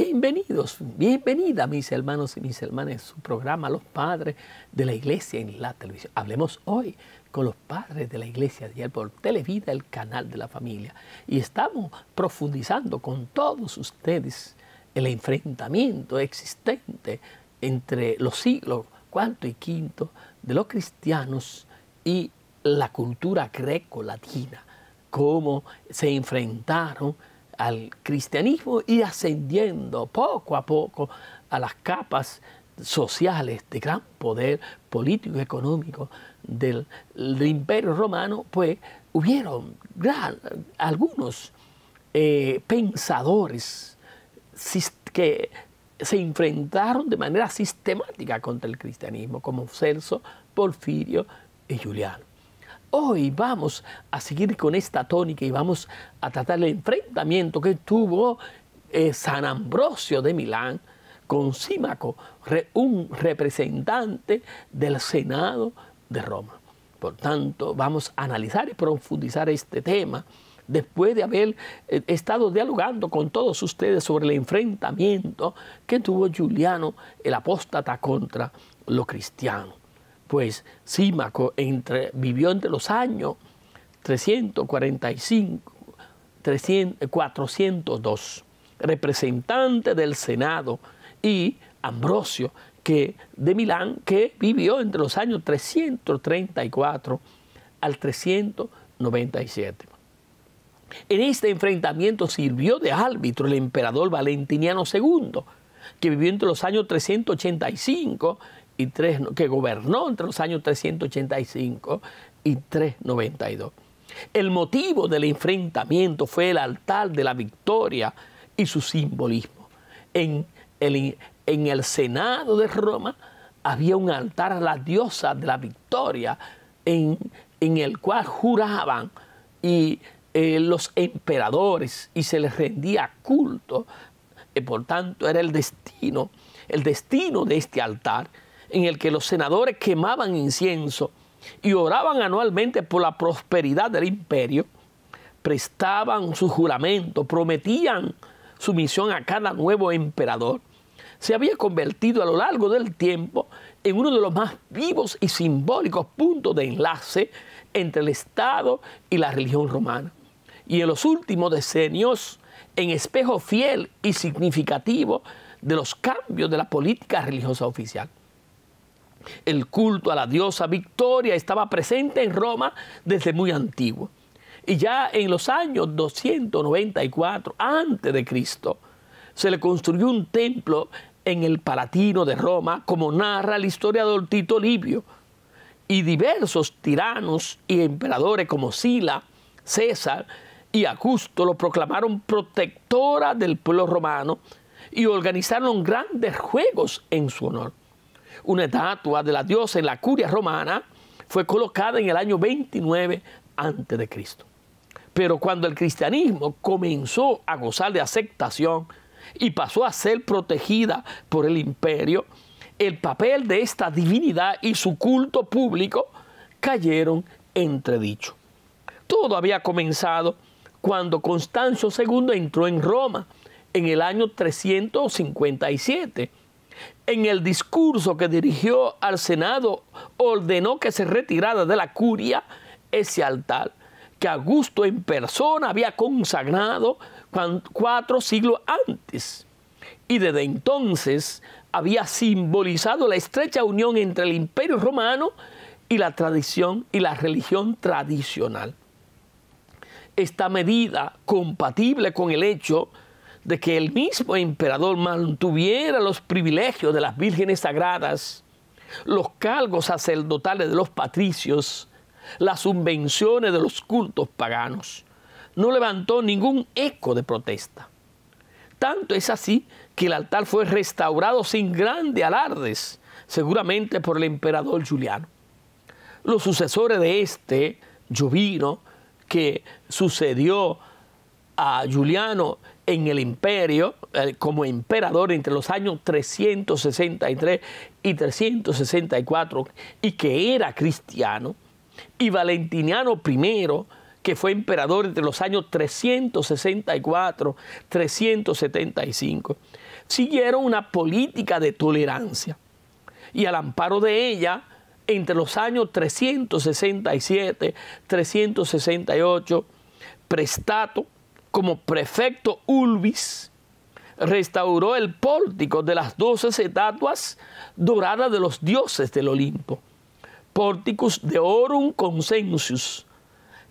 Bienvenidos, bienvenida mis hermanos y mis hermanas, su programa Los Padres de la Iglesia en la televisión. Hablemos hoy con los padres de la iglesia de ayer por Televida, el canal de la familia. Y estamos profundizando con todos ustedes el enfrentamiento existente entre los siglos cuarto y quinto de los cristianos y la cultura greco-latina, cómo se enfrentaron al cristianismo y ascendiendo poco a poco a las capas sociales de gran poder político y económico del, imperio romano, pues hubieron algunos eh, pensadores que se enfrentaron de manera sistemática contra el cristianismo, como Celso, Porfirio y Juliano. Hoy vamos a seguir con esta tónica y vamos a tratar el enfrentamiento que tuvo eh, San Ambrosio de Milán con Símaco, un representante del Senado de Roma. Por tanto, vamos a analizar y profundizar este tema después de haber eh, estado dialogando con todos ustedes sobre el enfrentamiento que tuvo Juliano el apóstata contra lo cristiano. Pues Símaco vivió entre los años 345, 402, eh, representante del Senado, y Ambrosio que, de Milán, que vivió entre los años 334 al 397. En este enfrentamiento sirvió de árbitro el emperador Valentiniano II, que vivió entre los años 385 que gobernó entre los años 385 y 392. El motivo del enfrentamiento fue el altar de la victoria y su simbolismo. En el, en el Senado de Roma había un altar a la diosa de la victoria en, el cual juraban y eh, los emperadores y se les rendía culto. ...y eh, por tanto, era el destino, el destino de este altar en el que los senadores quemaban incienso y oraban anualmente por la prosperidad del imperio, prestaban su juramento, prometían sumisión a cada nuevo emperador, se había convertido a lo largo del tiempo en uno de los más vivos y simbólicos puntos de enlace entre el Estado y la religión romana. Y en los últimos decenios, en espejo fiel y significativo de los cambios de la política religiosa oficial. El culto a la diosa Victoria estaba presente en Roma desde muy antiguo. Y ya en los años 294 a.C. se le construyó un templo en el Palatino de Roma, como narra la historia de Tito Livio. Y diversos tiranos y emperadores como Sila, César y Augusto lo proclamaron protectora del pueblo romano y organizaron grandes juegos en su honor una estatua de la diosa en la curia romana, fue colocada en el año 29 a.C. Pero cuando el cristianismo comenzó a gozar de aceptación y pasó a ser protegida por el imperio, el papel de esta divinidad y su culto público cayeron entredicho. Todo había comenzado cuando Constancio II entró en Roma en el año 357 en el discurso que dirigió al Senado, ordenó que se retirara de la curia ese altar que Augusto en persona había consagrado cuatro siglos antes. Y desde entonces había simbolizado la estrecha unión entre el imperio romano y la tradición y la religión tradicional. Esta medida, compatible con el hecho de que el mismo emperador mantuviera los privilegios de las vírgenes sagradas, los cargos sacerdotales de los patricios, las subvenciones de los cultos paganos. No levantó ningún eco de protesta. Tanto es así que el altar fue restaurado sin grandes alardes, seguramente por el emperador Juliano. Los sucesores de este, Jovino, que sucedió a Juliano en el imperio eh, como emperador entre los años 363 y 364 y que era cristiano, y Valentiniano I, que fue emperador entre los años 364, 375, siguieron una política de tolerancia y al amparo de ella, entre los años 367, 368, Prestato, como prefecto Ulvis, restauró el pórtico de las doce estatuas doradas de los dioses del Olimpo, Porticus de Orum Consensus,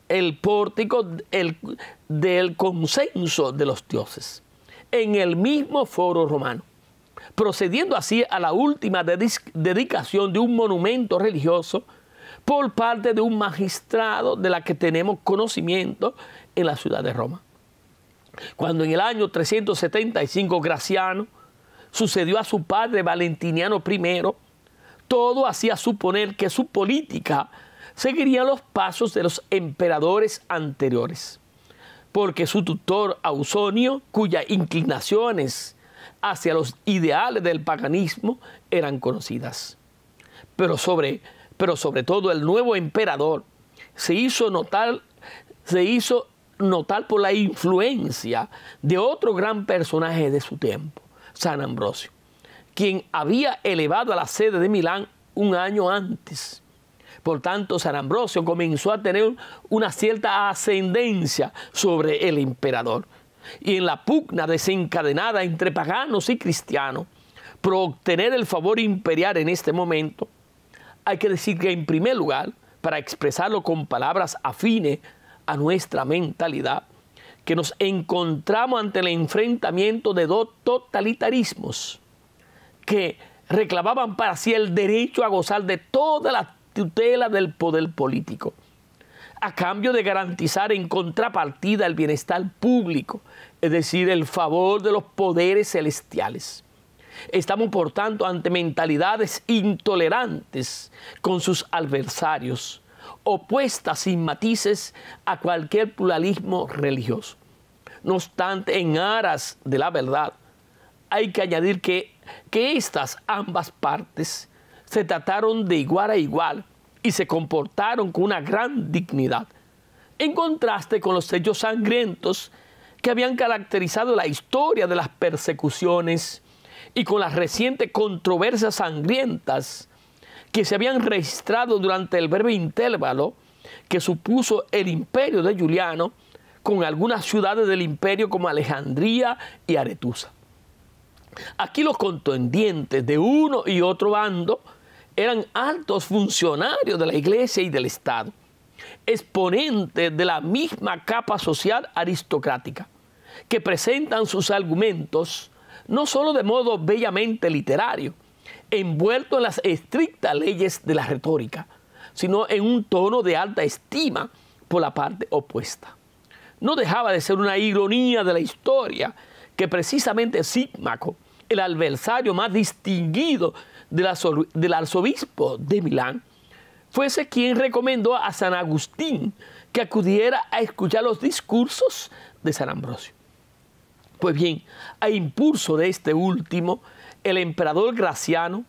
el pórtico del consenso de los dioses, en el mismo foro romano, procediendo así a la última dedicación de un monumento religioso por parte de un magistrado de la que tenemos conocimiento en la ciudad de Roma. Cuando en el año 375 Graciano sucedió a su padre Valentiniano I, todo hacía suponer que su política seguiría los pasos de los emperadores anteriores, porque su tutor Ausonio, cuyas inclinaciones hacia los ideales del paganismo eran conocidas. Pero sobre, pero sobre todo el nuevo emperador se hizo notar, se hizo notar por la influencia de otro gran personaje de su tiempo, San Ambrosio, quien había elevado a la sede de Milán un año antes. Por tanto, San Ambrosio comenzó a tener una cierta ascendencia sobre el emperador. Y en la pugna desencadenada entre paganos y cristianos, por obtener el favor imperial en este momento, hay que decir que en primer lugar, para expresarlo con palabras afines a nuestra mentalidad que nos encontramos ante el enfrentamiento de dos totalitarismos que reclamaban para sí el derecho a gozar de toda la tutela del poder político, a cambio de garantizar en contrapartida el bienestar público, es decir, el favor de los poderes celestiales. Estamos, por tanto, ante mentalidades intolerantes con sus adversarios, opuesta sin matices a cualquier pluralismo religioso. No obstante, en aras de la verdad, hay que añadir que, que estas ambas partes se trataron de igual a igual y se comportaron con una gran dignidad, en contraste con los sellos sangrientos que habían caracterizado la historia de las persecuciones y con las recientes controversias sangrientas que se habían registrado durante el breve intervalo que supuso el imperio de Juliano con algunas ciudades del imperio como Alejandría y Aretusa. Aquí los contendientes de uno y otro bando eran altos funcionarios de la iglesia y del Estado, exponentes de la misma capa social aristocrática, que presentan sus argumentos no solo de modo bellamente literario, envuelto en las estrictas leyes de la retórica, sino en un tono de alta estima por la parte opuesta. No dejaba de ser una ironía de la historia que precisamente Sigmaco, el adversario más distinguido del arzobispo de Milán, fuese quien recomendó a San Agustín que acudiera a escuchar los discursos de San Ambrosio. Pues bien, a impulso de este último, el emperador Graciano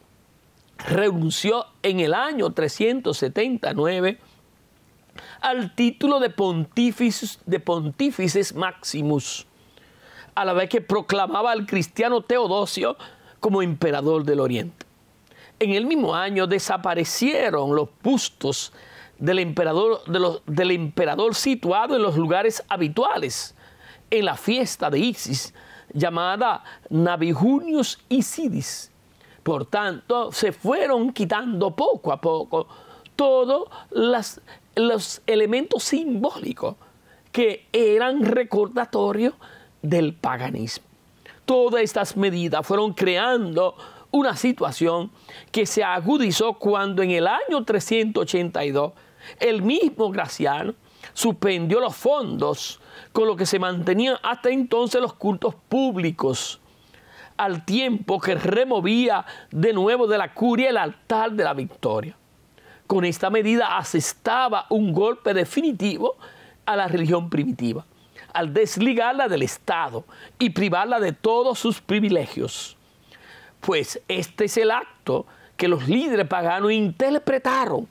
renunció en el año 379 al título de, pontífices, de maximus, a la vez que proclamaba al cristiano Teodosio como emperador del Oriente. En el mismo año desaparecieron los bustos del emperador, de del emperador situado en los lugares habituales, en la fiesta de Isis, llamada Navijunius Isidis. Por tanto, se fueron quitando poco a poco todos los elementos simbólicos que eran recordatorios del paganismo. Todas estas medidas fueron creando una situación que se agudizó cuando en el año 382 el mismo Graciano suspendió los fondos con lo que se mantenían hasta entonces los cultos públicos, al tiempo que removía de nuevo de la curia el altar de la victoria. Con esta medida asestaba un golpe definitivo a la religión primitiva, al desligarla del Estado y privarla de todos sus privilegios. Pues este es el acto que los líderes paganos interpretaron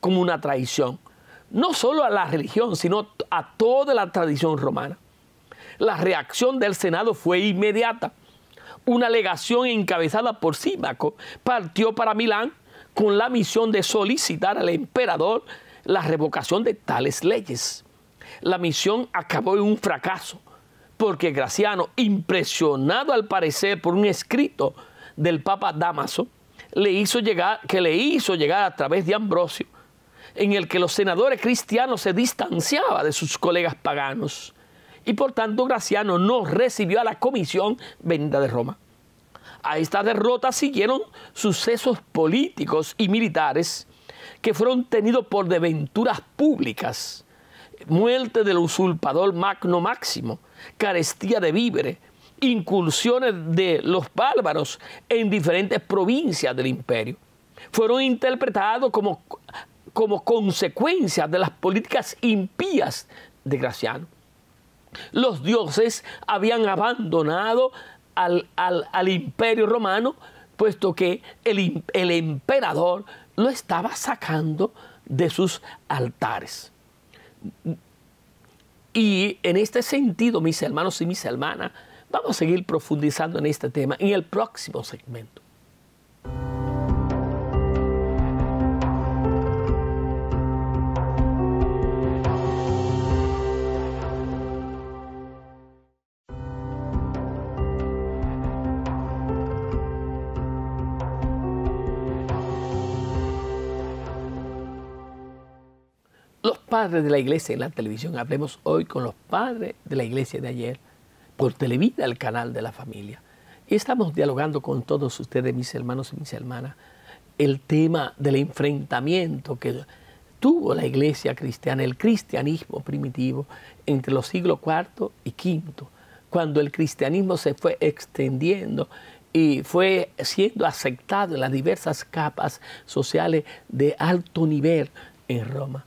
como una traición no solo a la religión, sino a toda la tradición romana. La reacción del Senado fue inmediata. Una legación encabezada por Símaco partió para Milán con la misión de solicitar al emperador la revocación de tales leyes. La misión acabó en un fracaso, porque Graciano, impresionado al parecer por un escrito del Papa Damaso, le hizo llegar, que le hizo llegar a través de Ambrosio, en el que los senadores cristianos se distanciaban de sus colegas paganos y por tanto Graciano no recibió a la comisión venida de Roma. A esta derrota siguieron sucesos políticos y militares que fueron tenidos por deventuras públicas, muerte del usurpador Magno Máximo, carestía de víveres, incursiones de los bárbaros en diferentes provincias del imperio. Fueron interpretados como como consecuencia de las políticas impías de Graciano. Los dioses habían abandonado al, imperio romano, puesto que el, el emperador lo estaba sacando de sus altares. Y en este sentido, mis hermanos y mis hermanas, vamos a seguir profundizando en este tema en el próximo segmento. padres de la iglesia en la televisión. Hablemos hoy con los padres de la iglesia de ayer por Televida, el canal de la familia. Y estamos dialogando con todos ustedes, mis hermanos y mis hermanas, el tema del enfrentamiento que tuvo la iglesia cristiana, el cristianismo primitivo, entre los siglos IV y V, cuando el cristianismo se fue extendiendo y fue siendo aceptado en las diversas capas sociales de alto nivel en Roma.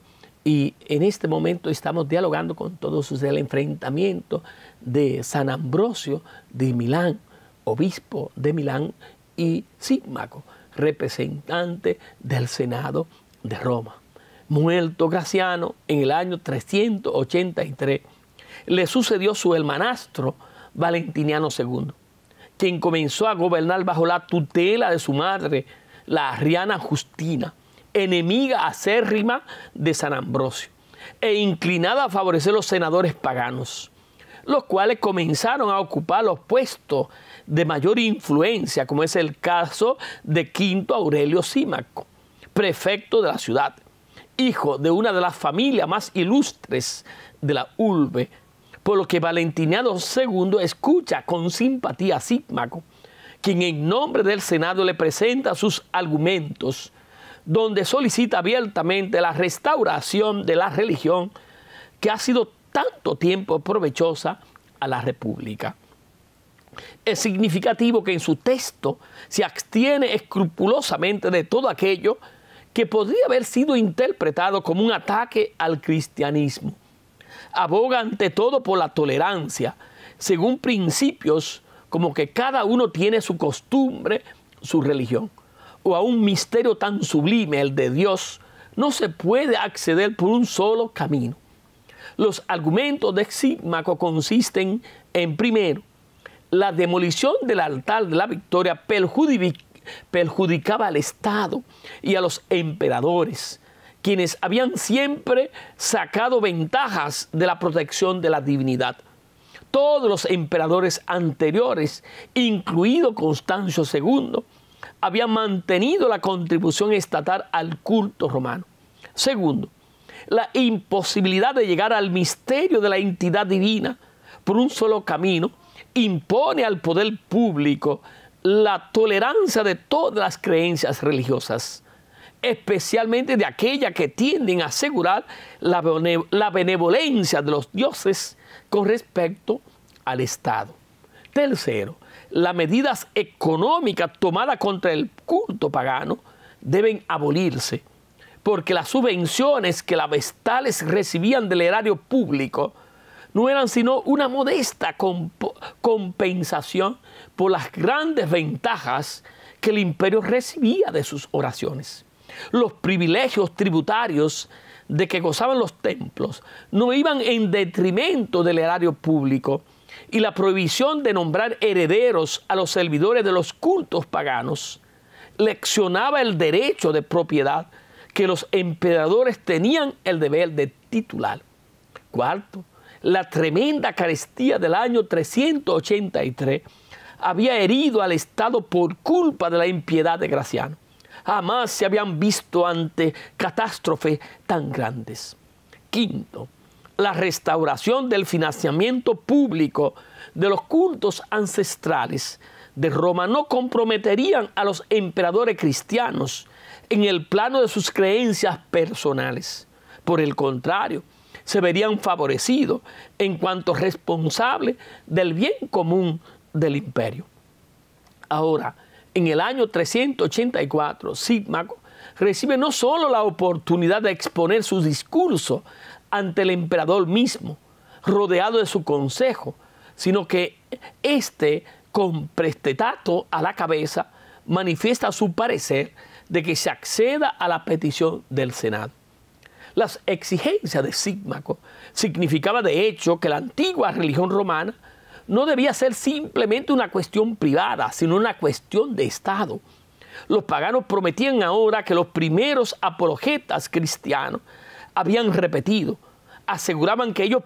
Y en este momento estamos dialogando con todos ustedes el enfrentamiento de San Ambrosio de Milán, obispo de Milán, y Sigmaco, representante del Senado de Roma. Muerto Graciano en el año 383, le sucedió su hermanastro Valentiniano II, quien comenzó a gobernar bajo la tutela de su madre, la arriana Justina enemiga acérrima de San Ambrosio, e inclinada a favorecer los senadores paganos, los cuales comenzaron a ocupar los puestos de mayor influencia, como es el caso de Quinto Aurelio Símaco, prefecto de la ciudad, hijo de una de las familias más ilustres de la Ulbe, por lo que Valentiniano II escucha con simpatía a Símaco, quien en nombre del Senado le presenta sus argumentos donde solicita abiertamente la restauración de la religión que ha sido tanto tiempo provechosa a la República. Es significativo que en su texto se abstiene escrupulosamente de todo aquello que podría haber sido interpretado como un ataque al cristianismo. Aboga ante todo por la tolerancia, según principios como que cada uno tiene su costumbre, su religión o a un misterio tan sublime, el de Dios, no se puede acceder por un solo camino. Los argumentos de Sigmaco consisten en, primero, la demolición del altar de la victoria perjudicaba al Estado y a los emperadores, quienes habían siempre sacado ventajas de la protección de la divinidad. Todos los emperadores anteriores, incluido Constancio II, había mantenido la contribución estatal al culto romano. Segundo, la imposibilidad de llegar al misterio de la entidad divina por un solo camino impone al poder público la tolerancia de todas las creencias religiosas, especialmente de aquellas que tienden a asegurar la, benevolencia de los dioses con respecto al Estado. Tercero, las medidas económicas tomadas contra el culto pagano deben abolirse, porque las subvenciones que las vestales recibían del erario público no eran sino una modesta compensación por las grandes ventajas que el imperio recibía de sus oraciones. Los privilegios tributarios de que gozaban los templos no iban en detrimento del erario público, y la prohibición de nombrar herederos a los servidores de los cultos paganos, leccionaba el derecho de propiedad que los emperadores tenían el deber de titular. Cuarto, la tremenda carestía del año 383 había herido al Estado por culpa de la impiedad de Graciano. Jamás se habían visto ante catástrofes tan grandes. Quinto, la restauración del financiamiento público de los cultos ancestrales de Roma no comprometerían a los emperadores cristianos en el plano de sus creencias personales. Por el contrario, se verían favorecidos en cuanto responsables del bien común del imperio. Ahora, en el año 384, Sigmaco recibe no solo la oportunidad de exponer su discurso ante el emperador mismo, rodeado de su consejo, sino que éste, con prestetato a la cabeza, manifiesta su parecer de que se acceda a la petición del Senado. Las exigencias de Sigmaco significaba de hecho que la antigua religión romana no debía ser simplemente una cuestión privada, sino una cuestión de Estado. Los paganos prometían ahora que los primeros apologetas cristianos habían repetido. Aseguraban que ellos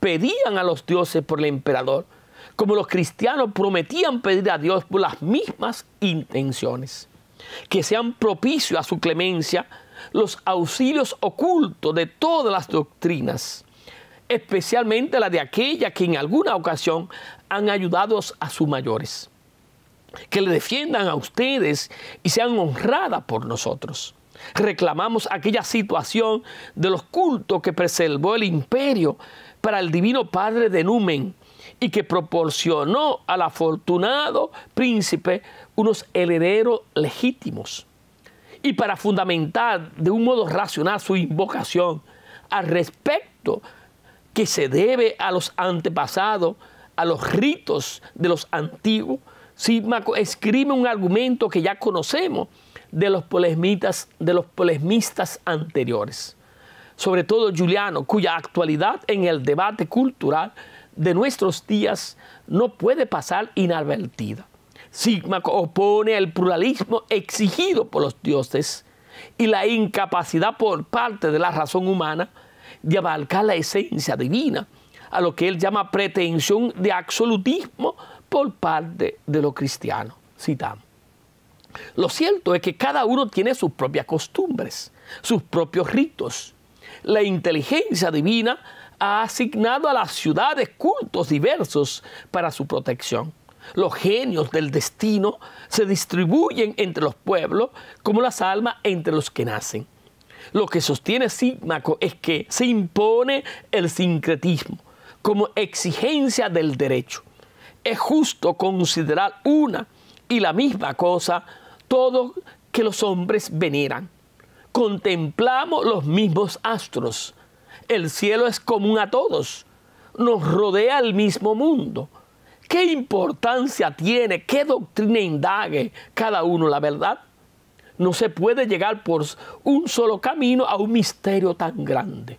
pedían a los dioses por el emperador, como los cristianos prometían pedir a Dios por las mismas intenciones. Que sean propicio a su clemencia los auxilios ocultos de todas las doctrinas, especialmente la de aquella que en alguna ocasión han ayudado a sus mayores. Que le defiendan a ustedes y sean honradas por nosotros. Reclamamos aquella situación de los cultos que preservó el imperio para el divino Padre de Numen y que proporcionó al afortunado príncipe unos herederos legítimos. Y para fundamentar de un modo racional su invocación al respecto que se debe a los antepasados, a los ritos de los antiguos, si escribe un argumento que ya conocemos de los polemistas, de los anteriores, sobre todo Juliano, cuya actualidad en el debate cultural de nuestros días no puede pasar inadvertida. Sigma opone el pluralismo exigido por los dioses y la incapacidad por parte de la razón humana de abarcar la esencia divina, a lo que él llama pretensión de absolutismo por parte de los cristianos. Citamos. Lo cierto es que cada uno tiene sus propias costumbres, sus propios ritos. La inteligencia divina ha asignado a las ciudades cultos diversos para su protección. Los genios del destino se distribuyen entre los pueblos como las almas entre los que nacen. Lo que sostiene Sigmaco es que se impone el sincretismo como exigencia del derecho. Es justo considerar una y la misma cosa todo que los hombres veneran. Contemplamos los mismos astros. El cielo es común a todos. Nos rodea el mismo mundo. ¿Qué importancia tiene, qué doctrina indague cada uno la verdad? No se puede llegar por un solo camino a un misterio tan grande.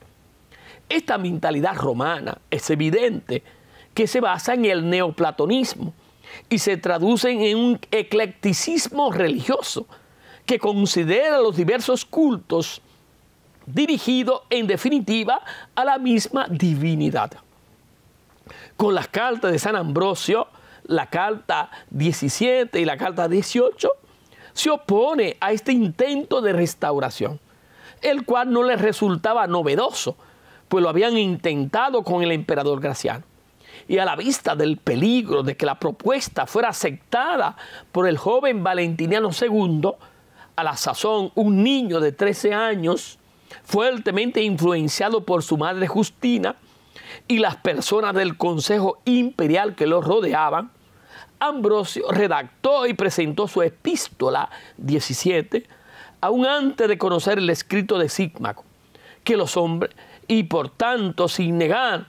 Esta mentalidad romana es evidente que se basa en el neoplatonismo, y se traducen en un eclecticismo religioso que considera los diversos cultos dirigido en definitiva a la misma divinidad. Con las cartas de San Ambrosio, la carta 17 y la carta 18, se opone a este intento de restauración, el cual no les resultaba novedoso, pues lo habían intentado con el emperador Graciano y a la vista del peligro de que la propuesta fuera aceptada por el joven Valentiniano II, a la sazón un niño de 13 años, fuertemente influenciado por su madre Justina y las personas del Consejo Imperial que lo rodeaban, Ambrosio redactó y presentó su epístola 17, aún antes de conocer el escrito de Sigmaco, que los hombres, y por tanto sin negar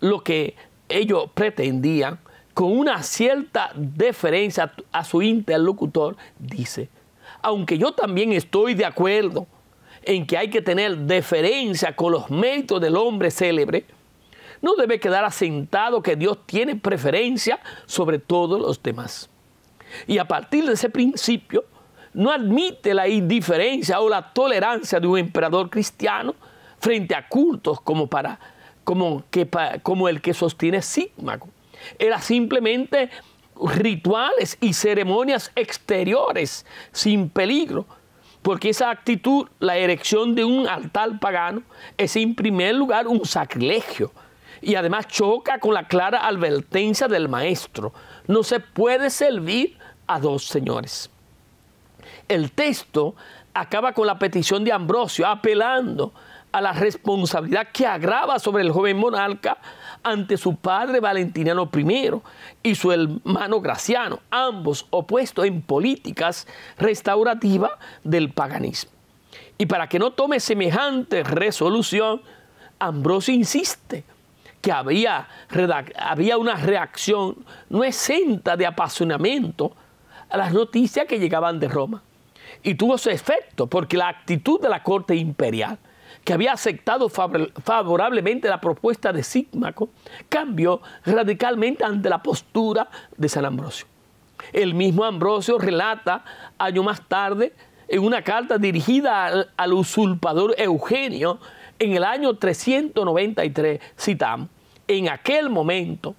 lo que ellos pretendían, con una cierta deferencia a su interlocutor, dice, aunque yo también estoy de acuerdo en que hay que tener deferencia con los méritos del hombre célebre, no debe quedar asentado que Dios tiene preferencia sobre todos los demás. Y a partir de ese principio, no admite la indiferencia o la tolerancia de un emperador cristiano frente a cultos como para como, que, como el que sostiene Sigma. Era simplemente rituales y ceremonias exteriores sin peligro, porque esa actitud, la erección de un altar pagano, es en primer lugar un sacrilegio y además choca con la clara advertencia del maestro. No se puede servir a dos señores. El texto acaba con la petición de Ambrosio, apelando a la responsabilidad que agrava sobre el joven monarca ante su padre Valentiniano I y su hermano Graciano, ambos opuestos en políticas restaurativas del paganismo. Y para que no tome semejante resolución, Ambrosio insiste que había, había una reacción no exenta de apasionamiento a las noticias que llegaban de Roma. Y tuvo su efecto porque la actitud de la corte imperial que había aceptado favorablemente la propuesta de Sigmaco, cambió radicalmente ante la postura de San Ambrosio. El mismo Ambrosio relata año más tarde en una carta dirigida al, usurpador Eugenio en el año 393, citamos, en aquel momento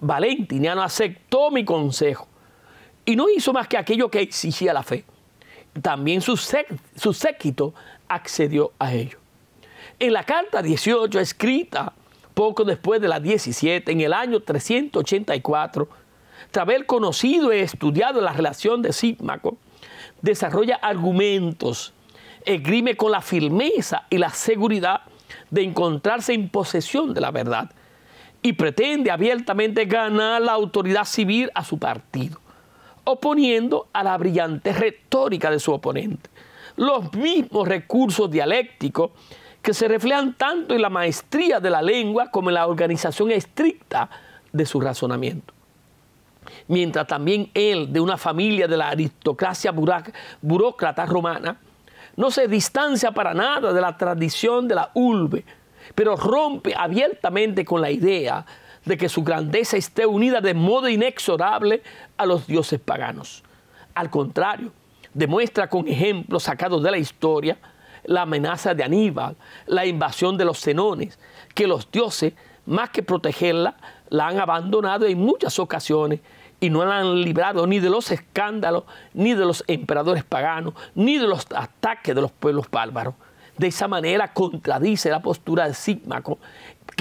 Valentiniano aceptó mi consejo y no hizo más que aquello que exigía la fe. También su, su séquito accedió a ello. En la carta 18, escrita poco después de la 17, en el año 384, tras haber conocido y e estudiado la relación de Sigmaco, desarrolla argumentos, esgrime con la firmeza y la seguridad de encontrarse en posesión de la verdad y pretende abiertamente ganar la autoridad civil a su partido, oponiendo a la brillante retórica de su oponente. Los mismos recursos dialécticos que se reflejan tanto en la maestría de la lengua como en la organización estricta de su razonamiento. Mientras también él, de una familia de la aristocracia burócrata romana, no se distancia para nada de la tradición de la ulbe, pero rompe abiertamente con la idea de que su grandeza esté unida de modo inexorable a los dioses paganos. Al contrario, demuestra con ejemplos sacados de la historia, la amenaza de Aníbal, la invasión de los cenones, que los dioses, más que protegerla, la han abandonado en muchas ocasiones y no la han librado ni de los escándalos, ni de los emperadores paganos, ni de los ataques de los pueblos bárbaros. De esa manera contradice la postura de Sigmaco,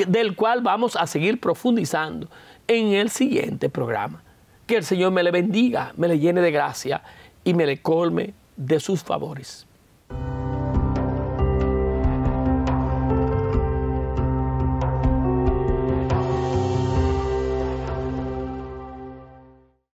del cual vamos a seguir profundizando en el siguiente programa. Que el Señor me le bendiga, me le llene de gracia y me le colme de sus favores.